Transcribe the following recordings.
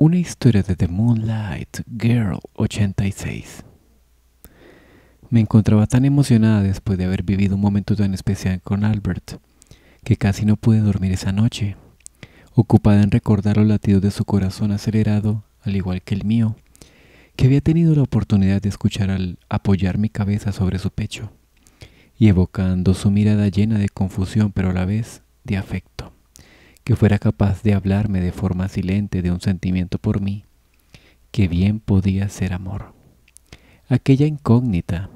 Una historia de The Moonlight Girl 86. Me encontraba tan emocionada después de haber vivido un momento tan especial con Albert, que casi no pude dormir esa noche, ocupada en recordar los latidos de su corazón acelerado, al igual que el mío, que había tenido la oportunidad de escuchar al apoyar mi cabeza sobre su pecho, y evocando su mirada llena de confusión pero a la vez de afecto que fuera capaz de hablarme de forma silente de un sentimiento por mí, que bien podía ser amor. Aquella incógnita,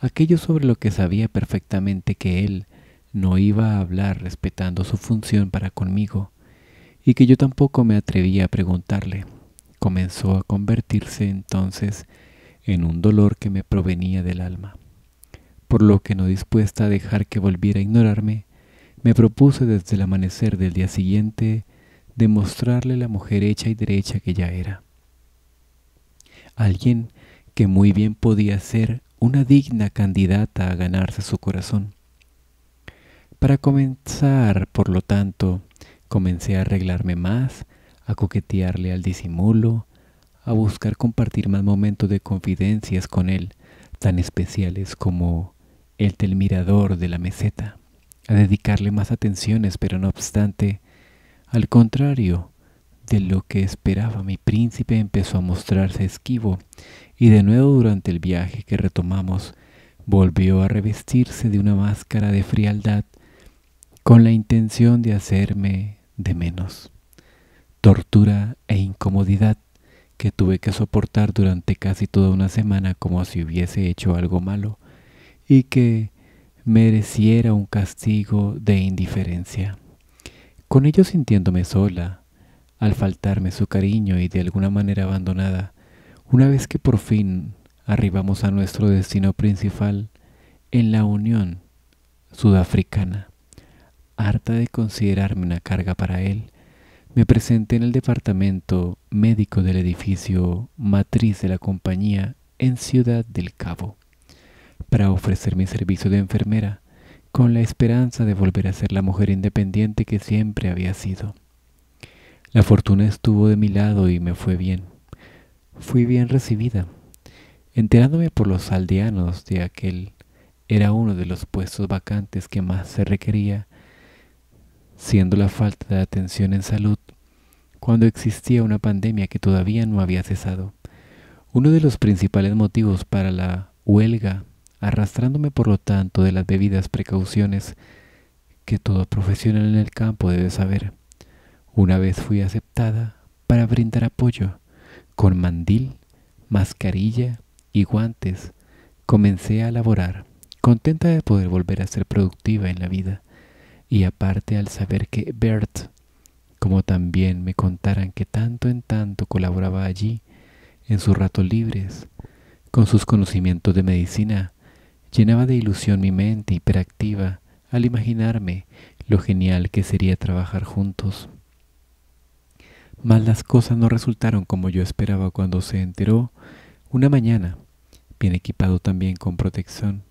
aquello sobre lo que sabía perfectamente que él no iba a hablar respetando su función para conmigo, y que yo tampoco me atrevía a preguntarle, comenzó a convertirse entonces en un dolor que me provenía del alma, por lo que no dispuesta a dejar que volviera a ignorarme, me propuse desde el amanecer del día siguiente demostrarle la mujer hecha y derecha que ya era. Alguien que muy bien podía ser una digna candidata a ganarse su corazón. Para comenzar, por lo tanto, comencé a arreglarme más, a coquetearle al disimulo, a buscar compartir más momentos de confidencias con él, tan especiales como el del mirador de la meseta a dedicarle más atenciones, pero no obstante, al contrario de lo que esperaba, mi príncipe empezó a mostrarse esquivo y de nuevo durante el viaje que retomamos volvió a revestirse de una máscara de frialdad con la intención de hacerme de menos. Tortura e incomodidad que tuve que soportar durante casi toda una semana como si hubiese hecho algo malo y que mereciera un castigo de indiferencia. Con ello sintiéndome sola, al faltarme su cariño y de alguna manera abandonada, una vez que por fin arribamos a nuestro destino principal, en la Unión Sudafricana, harta de considerarme una carga para él, me presenté en el departamento médico del edificio matriz de la compañía en Ciudad del Cabo para ofrecer mi servicio de enfermera, con la esperanza de volver a ser la mujer independiente que siempre había sido. La fortuna estuvo de mi lado y me fue bien. Fui bien recibida. Enterándome por los aldeanos de aquel era uno de los puestos vacantes que más se requería, siendo la falta de atención en salud cuando existía una pandemia que todavía no había cesado. Uno de los principales motivos para la huelga arrastrándome por lo tanto de las debidas precauciones que todo profesional en el campo debe saber. Una vez fui aceptada para brindar apoyo. Con mandil, mascarilla y guantes comencé a laborar, contenta de poder volver a ser productiva en la vida. Y aparte al saber que Bert, como también me contaran que tanto en tanto colaboraba allí, en sus ratos libres, con sus conocimientos de medicina, Llenaba de ilusión mi mente hiperactiva al imaginarme lo genial que sería trabajar juntos. Mas las cosas no resultaron como yo esperaba cuando se enteró una mañana, bien equipado también con protección.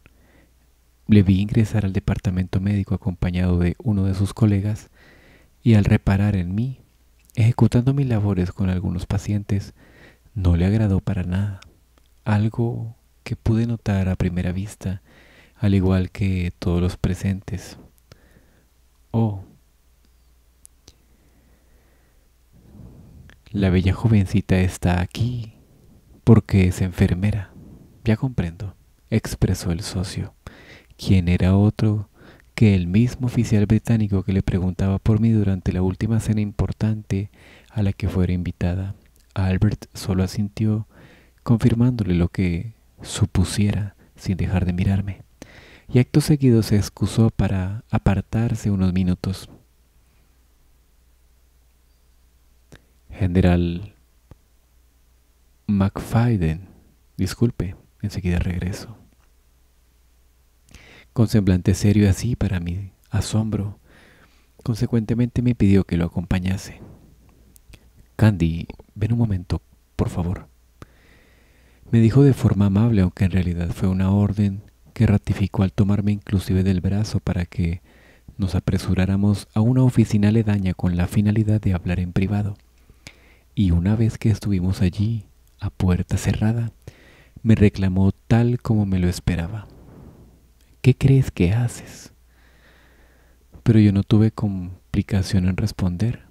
Le vi ingresar al departamento médico acompañado de uno de sus colegas y al reparar en mí, ejecutando mis labores con algunos pacientes, no le agradó para nada. Algo que pude notar a primera vista, al igual que todos los presentes. Oh, la bella jovencita está aquí porque es enfermera. Ya comprendo, expresó el socio, quien era otro que el mismo oficial británico que le preguntaba por mí durante la última cena importante a la que fuera invitada. Albert solo asintió, confirmándole lo que supusiera sin dejar de mirarme, y acto seguido se excusó para apartarse unos minutos. General McFaiden, disculpe, enseguida regreso. Con semblante serio así para mi asombro, consecuentemente me pidió que lo acompañase. Candy, ven un momento, por favor. Me dijo de forma amable, aunque en realidad fue una orden que ratificó al tomarme inclusive del brazo para que nos apresuráramos a una oficina aledaña con la finalidad de hablar en privado. Y una vez que estuvimos allí, a puerta cerrada, me reclamó tal como me lo esperaba. ¿Qué crees que haces? Pero yo no tuve complicación en responder.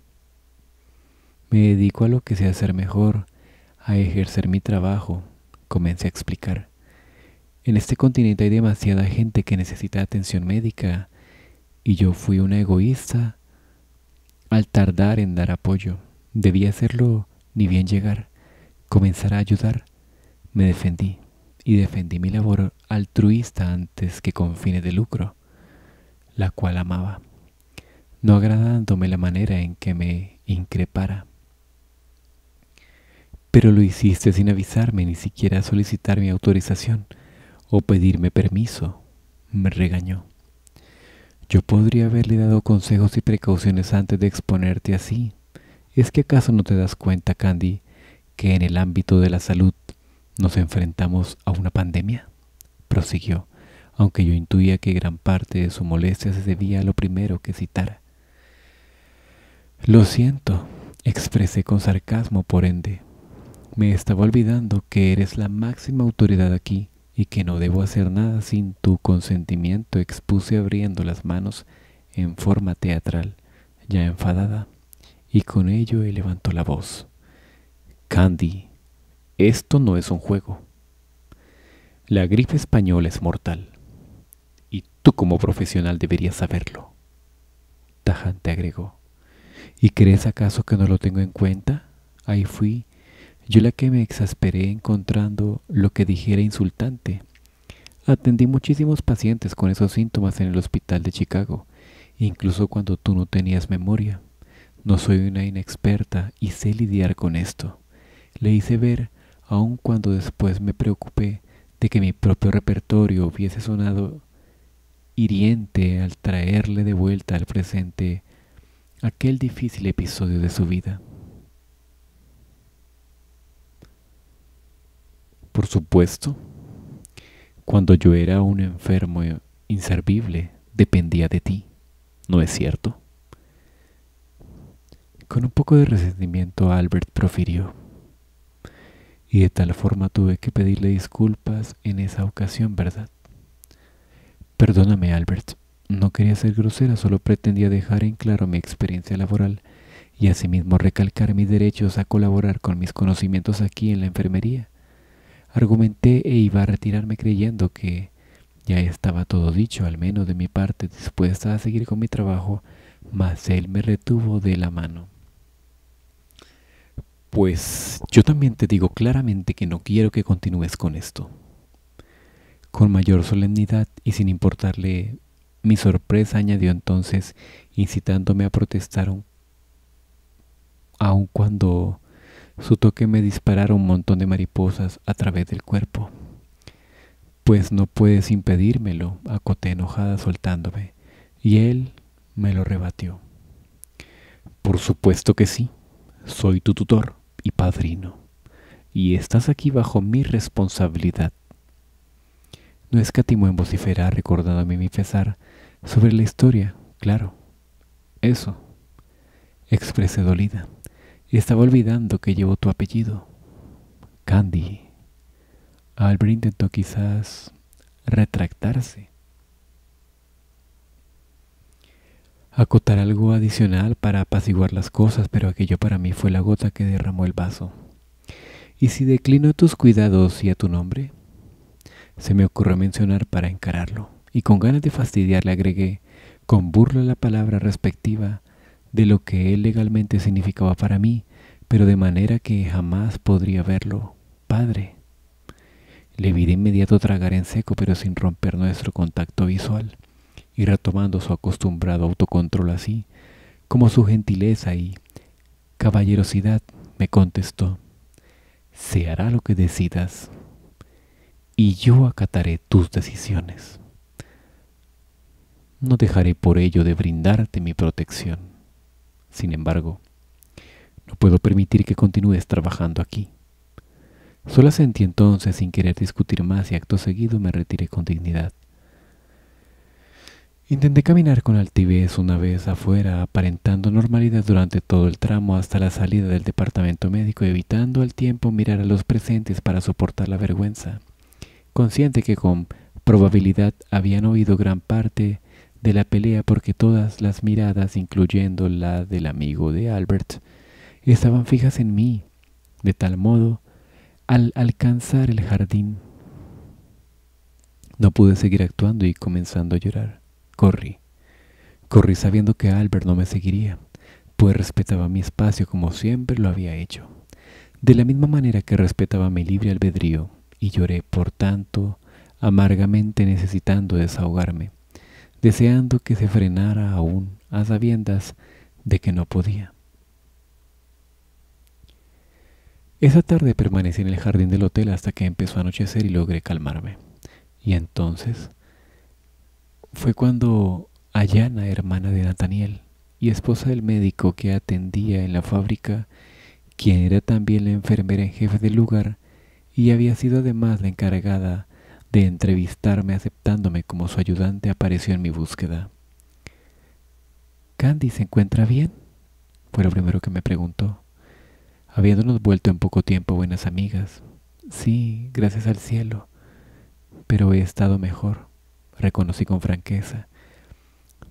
Me dedico a lo que sé hacer mejor, a ejercer mi trabajo, Comencé a explicar. En este continente hay demasiada gente que necesita atención médica y yo fui una egoísta al tardar en dar apoyo. Debía hacerlo ni bien llegar, comenzar a ayudar. Me defendí y defendí mi labor altruista antes que con fines de lucro, la cual amaba, no agradándome la manera en que me increpara pero lo hiciste sin avisarme, ni siquiera solicitar mi autorización o pedirme permiso, me regañó. Yo podría haberle dado consejos y precauciones antes de exponerte así. ¿Es que acaso no te das cuenta, Candy, que en el ámbito de la salud nos enfrentamos a una pandemia? prosiguió, aunque yo intuía que gran parte de su molestia se debía a lo primero que citara. Lo siento, expresé con sarcasmo, por ende, me estaba olvidando que eres la máxima autoridad aquí y que no debo hacer nada sin tu consentimiento, expuse abriendo las manos en forma teatral, ya enfadada, y con ello levantó la voz. Candy, esto no es un juego. La gripe española es mortal, y tú como profesional deberías saberlo. Tajante agregó. ¿Y crees acaso que no lo tengo en cuenta? Ahí fui yo la que me exasperé encontrando lo que dijera insultante. Atendí muchísimos pacientes con esos síntomas en el hospital de Chicago, incluso cuando tú no tenías memoria. No soy una inexperta y sé lidiar con esto. Le hice ver, aun cuando después me preocupé de que mi propio repertorio hubiese sonado hiriente al traerle de vuelta al presente aquel difícil episodio de su vida. Por supuesto, cuando yo era un enfermo e inservible, dependía de ti, ¿no es cierto? Con un poco de resentimiento Albert profirió. Y de tal forma tuve que pedirle disculpas en esa ocasión, ¿verdad? Perdóname, Albert. No quería ser grosera, solo pretendía dejar en claro mi experiencia laboral y asimismo recalcar mis derechos a colaborar con mis conocimientos aquí en la enfermería Argumenté e iba a retirarme creyendo que ya estaba todo dicho, al menos de mi parte, dispuesta a seguir con mi trabajo, mas él me retuvo de la mano. Pues yo también te digo claramente que no quiero que continúes con esto. Con mayor solemnidad y sin importarle mi sorpresa, añadió entonces, incitándome a protestar aun, cuando su toque me disparara un montón de mariposas a través del cuerpo. Pues no puedes impedírmelo, acoté enojada soltándome, y él me lo rebatió. Por supuesto que sí, soy tu tutor y padrino, y estás aquí bajo mi responsabilidad. No es escatimó en vociferar recordándome mi pesar sobre la historia, claro. Eso, expresé dolida. Y estaba olvidando que llevo tu apellido. Candy. Albert intentó quizás retractarse. Acotar algo adicional para apaciguar las cosas, pero aquello para mí fue la gota que derramó el vaso. ¿Y si declino a tus cuidados y a tu nombre? Se me ocurrió mencionar para encararlo, y con ganas de fastidiar le agregué, con burla la palabra respectiva, de lo que él legalmente significaba para mí, pero de manera que jamás podría verlo. Padre. Le vi de inmediato tragar en seco, pero sin romper nuestro contacto visual, y retomando su acostumbrado autocontrol así, como su gentileza y caballerosidad, me contestó, se hará lo que decidas, y yo acataré tus decisiones. No dejaré por ello de brindarte mi protección. Sin embargo, no puedo permitir que continúes trabajando aquí. Solo sentí entonces, sin querer discutir más, y acto seguido me retiré con dignidad. Intenté caminar con altivez una vez afuera, aparentando normalidad durante todo el tramo hasta la salida del departamento médico, evitando al tiempo mirar a los presentes para soportar la vergüenza, consciente que con probabilidad habían oído gran parte de la pelea porque todas las miradas, incluyendo la del amigo de Albert, estaban fijas en mí, de tal modo, al alcanzar el jardín, no pude seguir actuando y comenzando a llorar. Corrí. Corrí sabiendo que Albert no me seguiría, pues respetaba mi espacio como siempre lo había hecho. De la misma manera que respetaba mi libre albedrío, y lloré, por tanto, amargamente necesitando desahogarme deseando que se frenara aún a sabiendas de que no podía. Esa tarde permanecí en el jardín del hotel hasta que empezó a anochecer y logré calmarme. Y entonces fue cuando Ayana, hermana de Nathaniel y esposa del médico que atendía en la fábrica, quien era también la enfermera en jefe del lugar y había sido además la encargada de entrevistarme aceptándome como su ayudante apareció en mi búsqueda. ¿Candy se encuentra bien? fue lo primero que me preguntó, habiéndonos vuelto en poco tiempo buenas amigas. Sí, gracias al cielo, pero he estado mejor, reconocí con franqueza,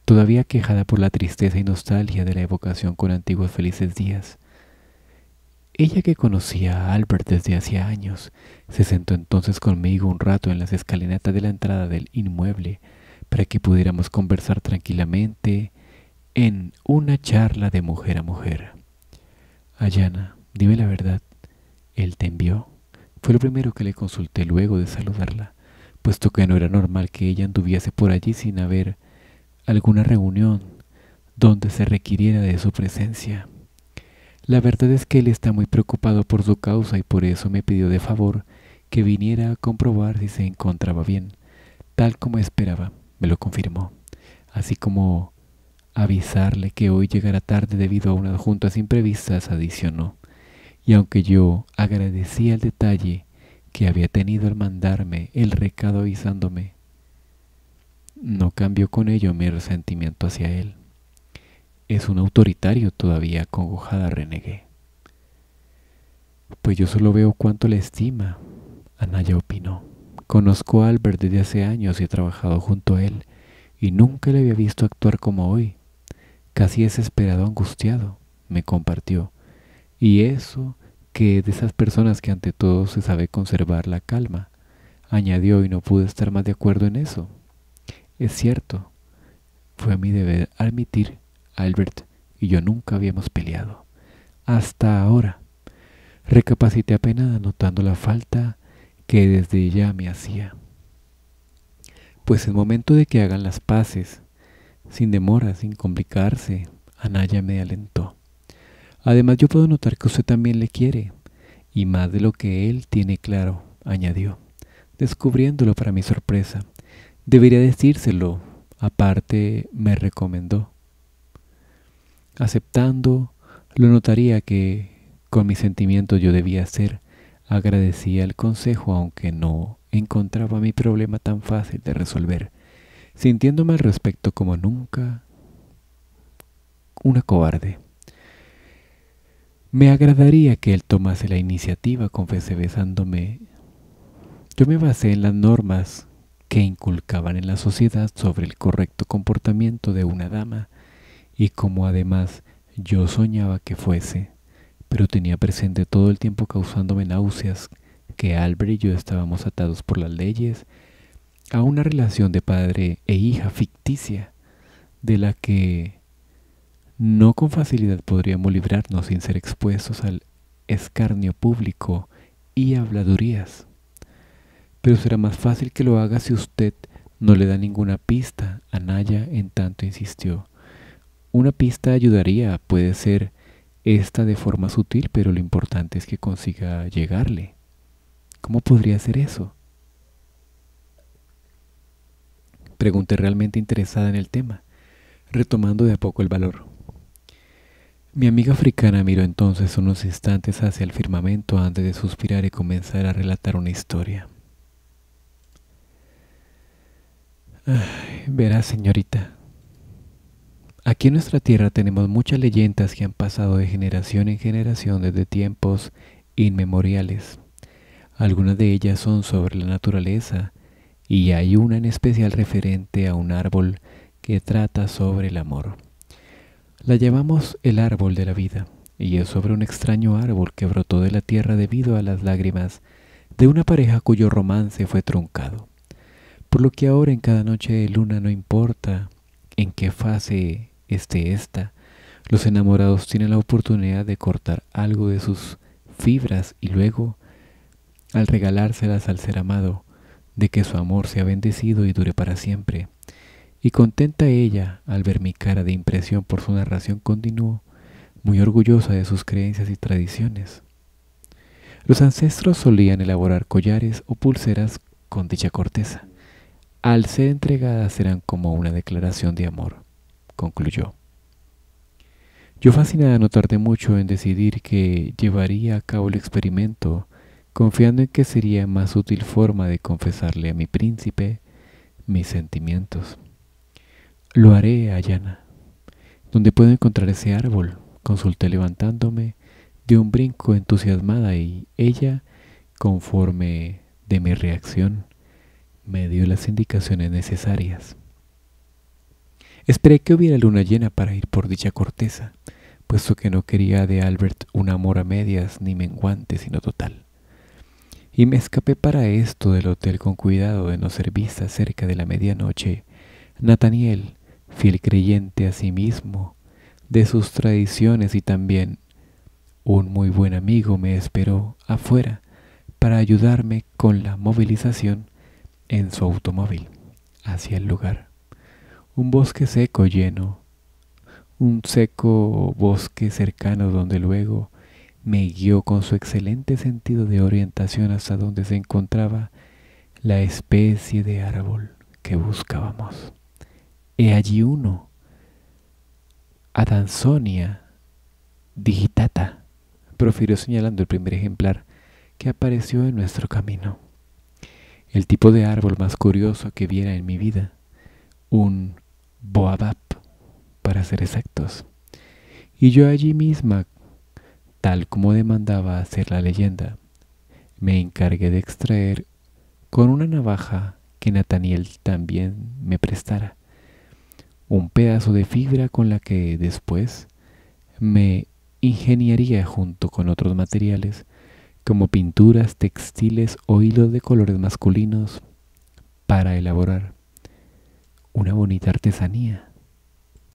todavía quejada por la tristeza y nostalgia de la evocación con antiguos felices días. Ella que conocía a Albert desde hacía años, se sentó entonces conmigo un rato en las escalinatas de la entrada del inmueble para que pudiéramos conversar tranquilamente en una charla de mujer a mujer. Ayana, dime la verdad, él te envió. Fue lo primero que le consulté luego de saludarla, puesto que no era normal que ella anduviese por allí sin haber alguna reunión donde se requiriera de su presencia. La verdad es que él está muy preocupado por su causa y por eso me pidió de favor que viniera a comprobar si se encontraba bien, tal como esperaba, me lo confirmó, así como avisarle que hoy llegará tarde debido a unas juntas imprevistas, adicionó. Y aunque yo agradecía el detalle que había tenido al mandarme el recado avisándome, no cambió con ello mi resentimiento hacia él es un autoritario todavía, congojada renegué. Pues yo solo veo cuánto le estima, Anaya opinó. Conozco a Albert desde hace años y he trabajado junto a él, y nunca le había visto actuar como hoy. Casi desesperado, angustiado, me compartió. Y eso que de esas personas que ante todo se sabe conservar la calma, añadió y no pude estar más de acuerdo en eso. Es cierto, fue a mi deber admitir Albert y yo nunca habíamos peleado. Hasta ahora. Recapacité apenas notando la falta que desde ella me hacía. Pues es momento de que hagan las paces. Sin demora, sin complicarse, Anaya me alentó. Además yo puedo notar que usted también le quiere, y más de lo que él tiene claro, añadió, descubriéndolo para mi sorpresa. Debería decírselo, aparte me recomendó. Aceptando, lo notaría que con mi sentimiento yo debía ser. Agradecía el consejo aunque no encontraba mi problema tan fácil de resolver, sintiéndome al respecto como nunca una cobarde. Me agradaría que él tomase la iniciativa, confesé besándome. Yo me basé en las normas que inculcaban en la sociedad sobre el correcto comportamiento de una dama y como además yo soñaba que fuese, pero tenía presente todo el tiempo causándome náuseas que Albert y yo estábamos atados por las leyes a una relación de padre e hija ficticia de la que no con facilidad podríamos librarnos sin ser expuestos al escarnio público y habladurías. Pero será más fácil que lo haga si usted no le da ninguna pista, a Naya en tanto insistió. Una pista ayudaría, puede ser esta de forma sutil, pero lo importante es que consiga llegarle. ¿Cómo podría ser eso? Pregunté realmente interesada en el tema, retomando de a poco el valor. Mi amiga africana miró entonces unos instantes hacia el firmamento antes de suspirar y comenzar a relatar una historia. verás, señorita, Aquí en nuestra tierra tenemos muchas leyendas que han pasado de generación en generación desde tiempos inmemoriales. Algunas de ellas son sobre la naturaleza y hay una en especial referente a un árbol que trata sobre el amor. La llamamos el árbol de la vida y es sobre un extraño árbol que brotó de la tierra debido a las lágrimas de una pareja cuyo romance fue truncado. Por lo que ahora en cada noche de luna no importa en qué fase esté esta. Los enamorados tienen la oportunidad de cortar algo de sus fibras y luego, al regalárselas al ser amado, de que su amor sea bendecido y dure para siempre. Y contenta ella al ver mi cara de impresión por su narración continuo, muy orgullosa de sus creencias y tradiciones. Los ancestros solían elaborar collares o pulseras con dicha corteza. Al ser entregadas eran como una declaración de amor concluyó. Yo fascinada no tardé mucho en decidir que llevaría a cabo el experimento, confiando en que sería más útil forma de confesarle a mi príncipe mis sentimientos. Lo haré, Ayana. ¿Dónde puedo encontrar ese árbol? Consulté levantándome de un brinco entusiasmada y ella, conforme de mi reacción, me dio las indicaciones necesarias. Esperé que hubiera luna llena para ir por dicha corteza, puesto que no quería de Albert un amor a medias ni menguante, sino total. Y me escapé para esto del hotel con cuidado de no ser vista cerca de la medianoche. Nathaniel, fiel creyente a sí mismo, de sus tradiciones y también un muy buen amigo me esperó afuera para ayudarme con la movilización en su automóvil hacia el lugar un bosque seco lleno, un seco bosque cercano donde luego me guió con su excelente sentido de orientación hasta donde se encontraba la especie de árbol que buscábamos. He allí uno, Adansonia digitata, profirió señalando el primer ejemplar que apareció en nuestro camino. El tipo de árbol más curioso que viera en mi vida, un Boabab, para ser exactos. Y yo allí misma, tal como demandaba hacer la leyenda, me encargué de extraer con una navaja que Nathaniel también me prestara, un pedazo de fibra con la que después me ingeniaría junto con otros materiales como pinturas, textiles o hilos de colores masculinos para elaborar una bonita artesanía.